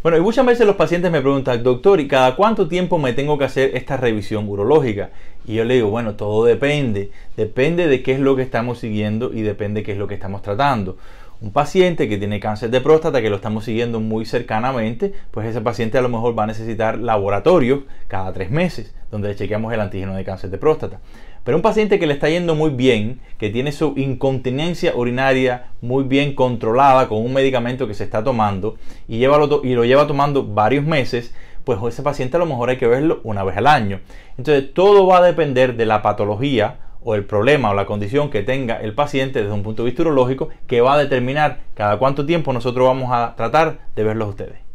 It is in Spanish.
Bueno, y muchas veces los pacientes me preguntan, doctor, ¿y cada cuánto tiempo me tengo que hacer esta revisión urológica? Y yo le digo, bueno, todo depende. Depende de qué es lo que estamos siguiendo y depende de qué es lo que estamos tratando un paciente que tiene cáncer de próstata, que lo estamos siguiendo muy cercanamente, pues ese paciente a lo mejor va a necesitar laboratorios cada tres meses, donde chequeamos el antígeno de cáncer de próstata. Pero un paciente que le está yendo muy bien, que tiene su incontinencia urinaria muy bien controlada con un medicamento que se está tomando y, lo, y lo lleva tomando varios meses, pues ese paciente a lo mejor hay que verlo una vez al año. Entonces todo va a depender de la patología o el problema o la condición que tenga el paciente desde un punto de vista urológico que va a determinar cada cuánto tiempo nosotros vamos a tratar de verlos ustedes.